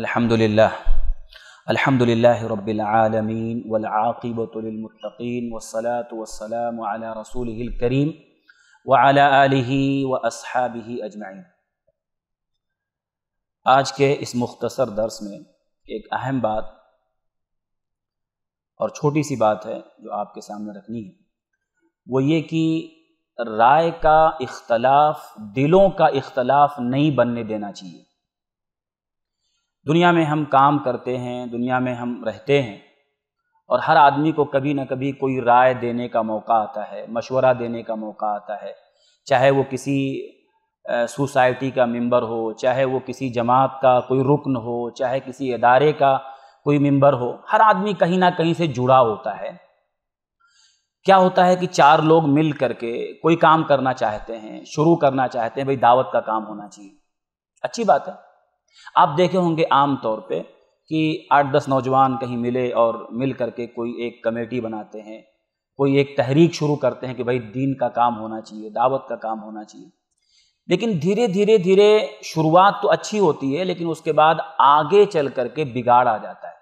अल्हम्दुलिल्लाह अल्हम्दुलिल्लाह रब्बिल आलमीन वल आक़िबतु लिल मुत्तक़ीन वस्सलातु वस्सलामु अला रसूलिहिल करीम व अला आलिहि व अस्हाबिहि अजमईन आज के इस मुख्तसर दर्स में एक अहम बात और छोटी सी बात है जो आपके सामने रखनी है वो ये कि राय का इख्तलाफ दिलों का इख्तलाफ नहीं बनने देना चाहिए दुनिया में हम काम करते हैं दुनिया में हम रहते हैं और हर आदमी को कभी ना कभी कोई राय देने का मौका आता है मशवरा देने का मौका आता है चाहे वो किसी सोसाइटी का मेंबर हो चाहे वो किसी जमात का कोई रुकन हो चाहे किसी इदारे का कोई मेंबर हो हर आदमी कहीं ना कहीं से जुड़ा होता है क्या होता है कि चार लोग मिल करके कोई काम करना चाहते हैं शुरू करना चाहते हैं भाई दावत का काम होना चाहिए अच्छी बात है आप देखे होंगे आम तौर पे कि आठ दस नौजवान कहीं मिले और मिल करके कोई एक कमेटी बनाते हैं कोई एक तहरीक शुरू करते हैं कि भाई दीन का काम होना चाहिए दावत का काम होना चाहिए लेकिन धीरे धीरे धीरे शुरुआत तो अच्छी होती है लेकिन उसके बाद आगे चल करके बिगाड़ आ जाता है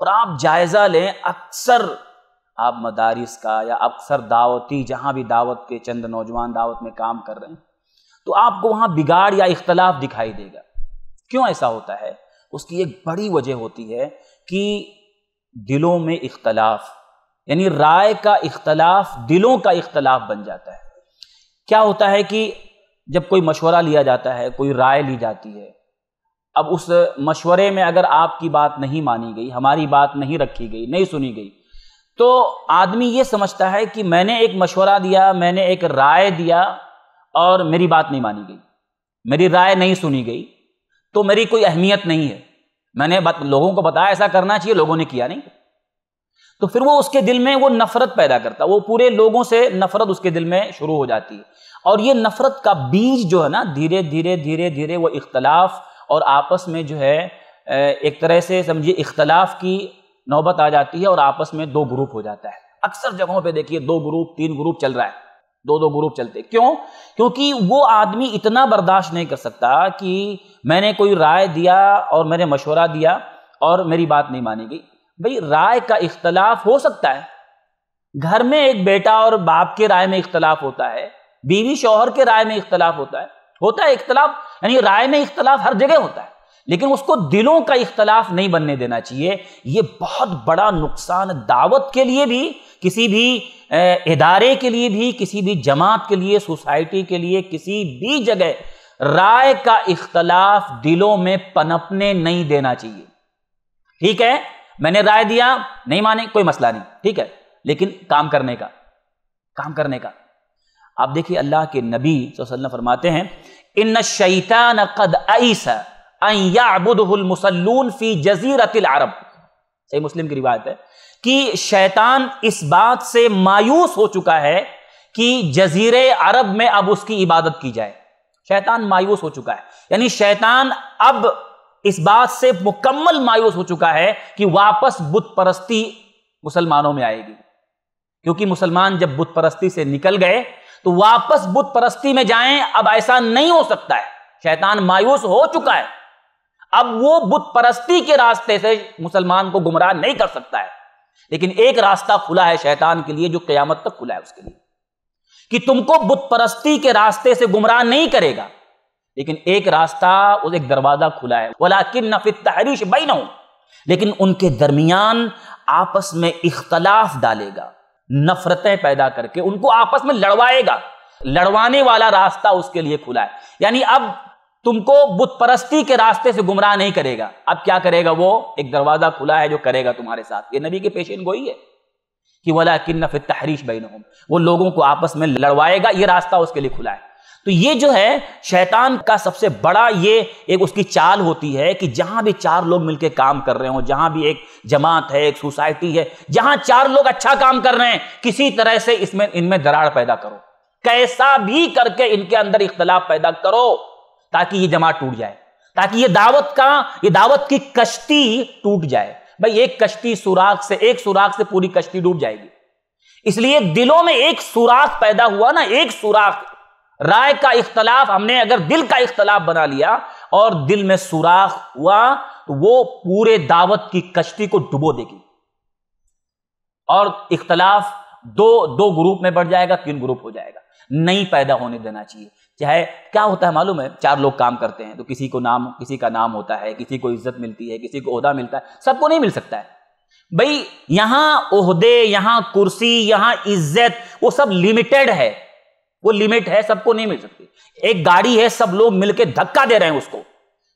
और आप जायज़ा लें अक्सर आप मदारिस का या अक्सर दावती जहां भी दावत के चंद नौजवान दावत में काम कर रहे हैं तो आपको वहां बिगाड़ या इख्तलाफ दिखाई देगा क्यों ऐसा होता है उसकी एक बड़ी वजह होती है कि दिलों में इख्तलाफ यानी राय का इख्तलाफ दिलों का इख्तलाफ बन जाता है क्या होता है कि जब कोई मशवरा लिया जाता है कोई राय ली जाती है अब उस मशवरे में अगर आपकी बात नहीं मानी गई हमारी बात नहीं रखी गई नहीं सुनी गई तो आदमी ये समझता है कि मैंने एक मशवरा दिया मैंने एक राय दिया और मेरी बात नहीं मानी गई मेरी राय नहीं सुनी गई तो मेरी कोई अहमियत नहीं है मैंने बत, लोगों को बताया ऐसा करना चाहिए लोगों ने किया नहीं तो फिर वो उसके दिल में वो नफरत पैदा करता वो पूरे लोगों से नफरत उसके दिल में शुरू हो जाती है और ये नफरत का बीज जो है ना धीरे धीरे धीरे धीरे वो इख्तलाफ और आपस में जो है एक तरह से समझिए इख्तलाफ की नौबत आ जाती है और आपस में दो ग्रुप हो जाता है अक्सर जगहों पे देखिए दो ग्रुप तीन ग्रुप चल रहा है दो दो ग्रुप चलते क्यों क्योंकि वो आदमी इतना बर्दाश्त नहीं कर सकता कि मैंने कोई राय दिया और मैंने मशवरा दिया और मेरी बात नहीं मानी गई भाई राय का इख्तलाफ हो सकता है घर में एक बेटा और बाप के राय में इख्तलाफ होता है बीवी शोहर के राय में इख्तलाफ होता है होता है इख्तलाफ यानी राय में इख्तलाफ हर जगह होता है लेकिन उसको दिलों का इख्तलाफ नहीं बनने देना चाहिए यह बहुत बड़ा नुकसान दावत के लिए भी किसी भी इदारे के लिए भी किसी भी जमात के लिए सोसाइटी के लिए किसी भी जगह राय का इख्तलाफ दिलों में पनपने नहीं देना चाहिए ठीक है मैंने राय दिया नहीं माने कोई मसला नहीं ठीक है लेकिन काम करने का काम करने का आप देखिए अल्लाह के नबी वसल्लम फरमाते हैं इन शैतान कद ऐसा अयाबुदुलमसलून फ़ी जजीरत अरब सही मुस्लिम की रिवायत है कि शैतान इस बात से मायूस हो चुका है कि जजीरे अरब में अब उसकी इबादत की जाए शैतान मायूस हो चुका है यानी शैतान अब इस बात से मुकम्मल मायूस हो चुका है कि वापस बुत परस्ती मुसलमानों में आएगी क्योंकि मुसलमान जब बुत परस्ती से निकल गए तो वापस बुत परस्ती में जाएं अब ऐसा नहीं हो सकता है शैतान मायूस हो चुका है अब वो बुत परस्ती के रास्ते से मुसलमान को गुमराह नहीं कर सकता है लेकिन एक रास्ता खुला है शैतान के लिए जो कयामत तक खुला है उसके लिए कि तुमको बुत परस्ती के रास्ते से गुमराह नहीं करेगा लेकिन एक रास्ता उस एक दरवाजा खुला है वलाकिन नफित तहरीश बैन लेकिन उनके दरमियान आपस में इख्तलाफ डालेगा नफरतें पैदा करके उनको आपस में लड़वाएगा लड़वाने वाला रास्ता उसके लिए खुला है यानी अब तुमको बुत परस्ती के रास्ते से गुमराह नहीं करेगा अब क्या करेगा वो एक दरवाजा खुला है जो करेगा तुम्हारे साथ ये नबी के पेशेन गोई है कि वाला किन्न फिर तहरीश बैन वो लोगों को आपस में लड़वाएगा ये रास्ता उसके लिए खुला है तो ये जो है शैतान का सबसे बड़ा ये एक उसकी चाल होती है कि जहां भी चार लोग मिलकर काम कर रहे हो जहां भी एक जमात है एक सोसाइटी है जहां चार लोग अच्छा काम कर रहे हैं किसी तरह से इसमें इनमें दरार पैदा करो कैसा भी करके इनके अंदर इख्तलाफ पैदा करो ताकि ये जमात टूट जाए ताकि ये दावत का ये दावत की कश्ती टूट जाए भाई एक कश्ती सुराख से एक सुराख से पूरी कश्ती डूब जाएगी इसलिए दिलों में एक सुराख पैदा हुआ ना एक सुराख राय का इख्तलाफ हमने अगर दिल का इख्तलाफ बना लिया और दिल में सुराख हुआ तो वो पूरे दावत की कश्ती को डुबो देगी और इख्तलाफ दो दो ग्रुप में बढ़ जाएगा तीन ग्रुप हो जाएगा नहीं पैदा होने देना चाहिए चाहे क्या होता है मालूम है चार लोग काम करते हैं तो किसी को नाम किसी का नाम होता है किसी को इज्जत मिलती है किसी को अहदा मिलता है सबको नहीं मिल सकता है भाई यहां ओहदे यहां कुर्सी यहां इज्जत वो सब लिमिटेड है वो लिमिट है सबको नहीं मिल सकती एक गाड़ी है सब लोग मिलकर धक्का दे रहे हैं उसको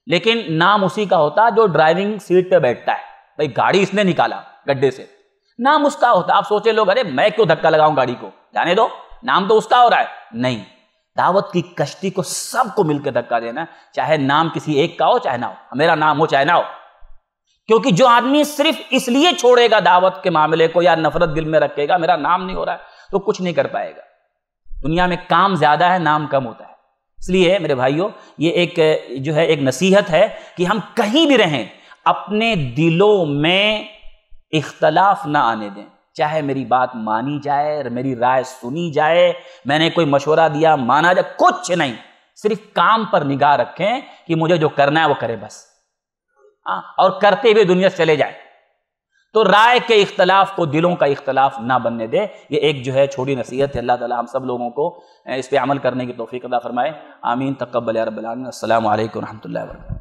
लेकिन नाम उसी का होता जो ड्राइविंग सीट पर बैठता है भाई गाड़ी इसने निकाला गड्ढे से नाम उसका होता आप सोचे लोग अरे मैं क्यों धक्का लगाऊं गाड़ी को जाने दो नाम तो उसका हो रहा है नहीं दावत की कश्ती को सबको मिलकर धक्का देना चाहे नाम किसी एक का हो चाहे ना हो मेरा नाम हो चाहे ना हो क्योंकि जो आदमी सिर्फ इसलिए छोड़ेगा दावत के मामले को या नफरत दिल में रखेगा मेरा नाम नहीं हो रहा है तो कुछ नहीं कर पाएगा दुनिया में काम ज्यादा है नाम कम होता है इसलिए मेरे भाइयों ये एक जो है एक नसीहत है कि हम कहीं भी रहें अपने दिलों में इख्तलाफ ना आने दें चाहे मेरी बात मानी जाए मेरी राय सुनी जाए मैंने कोई मशवरा दिया माना जाए कुछ नहीं सिर्फ काम पर निगाह रखें कि मुझे जो करना है वो करे बस हाँ और करते हुए दुनिया चले जाए तो राय के इख्तलाफ को दिलों का इख्तलाफ ना बनने दे ये एक जो है छोटी नसीहत है अल्लाह ताला हम सब लोगों को इस पर अमल करने की तोफ़ी अदा फरमाए आमीन तकबल रबालम वरहमल वर्क